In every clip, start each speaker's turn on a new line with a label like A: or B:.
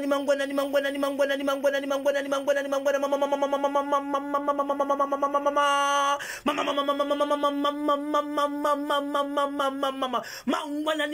A: mangwana ni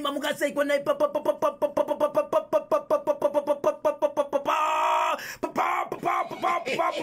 A: mamuka sei kwana i pa pa pa pa pa pa pa pa pa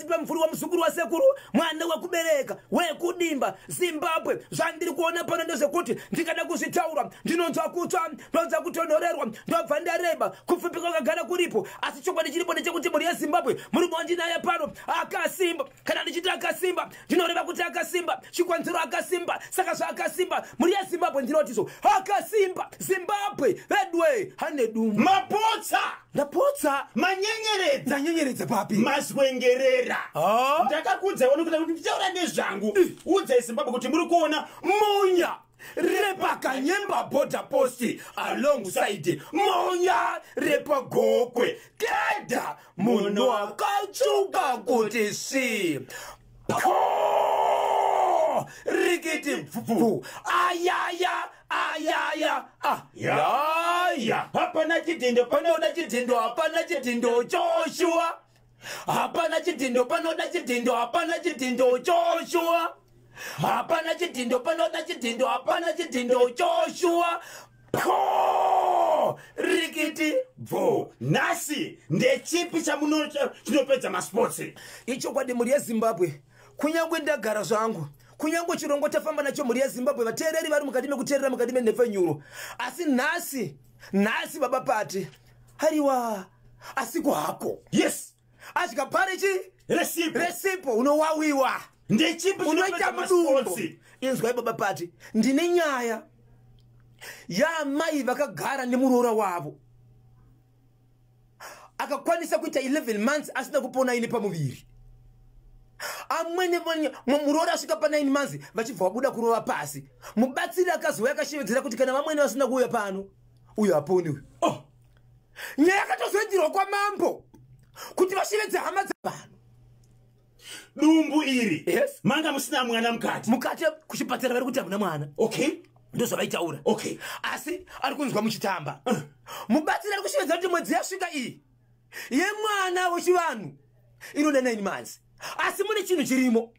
A: pasi pemvuri wamuzukuru wasekuru mwana wekubereka wekudimba zimbabwe zvandiri kuona pano ndezvekuti ndikada kuzvitaura ndinonzwa kutsva ndonzwa kutonhorerwa ndobva ndareba kupfupika kwakagara kuripo asi chokwadi chiripo ndechekuti mhuri yezimbabwe murume wandinaye pano akasimba kana ndichiti akasimba ndinoreva kuti akasimba chikwanziro akasimba saka zvaakasimba mhuri yezimbabwe ndinotizo akasimba zimbabwe vedwe hanedumu mapotsa ndapotsa manyenyeredza nyenyeredza papi mazwengerera kuteerera ndakakudzai onokuta kuti ndichaura nezvangu udzai zimbabwe kuti muri kuona munya repakanyemba boda posti alongside munya repagokwe teda munhu akatsuka kuti si po rikiti vu ayaya ayaya ayaya ah, hapana chidhindo panoona chidhindo hapana chidhindo choshuwa hapana chidhindo panoda chidhindo hapana chidhindo uchoshua hapana chidhindo panoda chidhindo hapana chidhindo uchoshua po rikiti bvo nhasi ndechipi chamunochinopedza masipotsi ichokwadi mhuri yezimbabwe kunyange ndagara zvangu kunyange chirongo tafamba nacho mhuri yezimbabwe vateereri vari mukati mekuteerera mukati menhepfenyuro asi nhasi nhasi baba pati hariwa asiku hako yes asvika parichi resipo unowawiwa ndechiunoita mudumbo inzwai baba pati ndine nyaya yaamai vakagara nemuroora wavo akakwanisa kuita 11 months asina kupona ine pamuviri amwenemuroora asvika pa9 months vachibva vabuda kurova pasi mubatsiri akazouya akashevedzera kuti kana vamwene vasina kuuya pano uyo haponiwe oh. nyaya yakatozoitirwa kwamambo ngashevedze hama dzavanhu dumbu iri yes. manga musina mwana mukati mukati kuchipatsira vari kuti hamuna mwana okay ndozvavaitaura okay. asi ari kunzwa muchitamba uh. mubatsiri ari kushevedza kuti mwedzi yasvika iyi yemwana wechivanhu inoda 9 months asi mune chinhu chirimo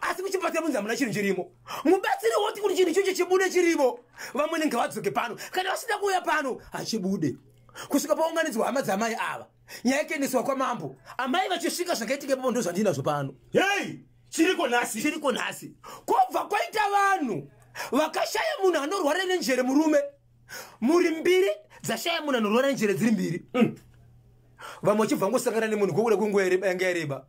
A: asi kuchipatsira munzi hamuna chinhu chirimo mubatsiri woti kuti chinhu chocho chibude chirimo vamwe nengavadzoke pano kana vasina kuuya pano hachibude kusvika paunganidzwa hama dzamai ava nyaya yekuendeswa kwamambo amai vachisvika zvakaitika ipapo ndozvandinazvo pano hei chiriko nhasi chiriko nhasi kwobva kwaita vanhu vakashaya munhu anorwara nenjere murume muri mbiri dzashaya munhu anorwara nenjere dziri mbiri hmm. vamwe vachibva ngosangana nemunhu kwokuda kwenguyanga yareba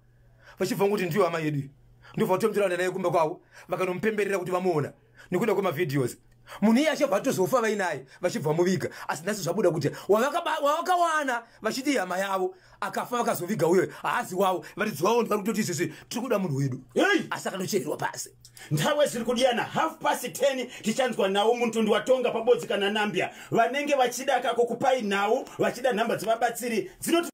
A: vachibva ngokuti ndiyo hama yedu ndobva kutomtoraanda naye kumba kwavo vakanomupemberera kuti vamuona nekuda kwemavhidhiosi munhu iye achabva atozofa vainaye vachibva muviga asi nhasi zvabuda kuti wavakawana vachiti hama yavo akafa vakazoviga uyo haazi wavo varidziwavo ndivari kutoti isisi tiri kuda munhu wedu asi akanochererwa pasi ntawe ziri kudiyana half pasi 10 tichanzwa nhau mutundi watonga pabodzi kana nambia vanenge vachida kako kupai nhau vachida nhamba dzevabatsiri dzinoti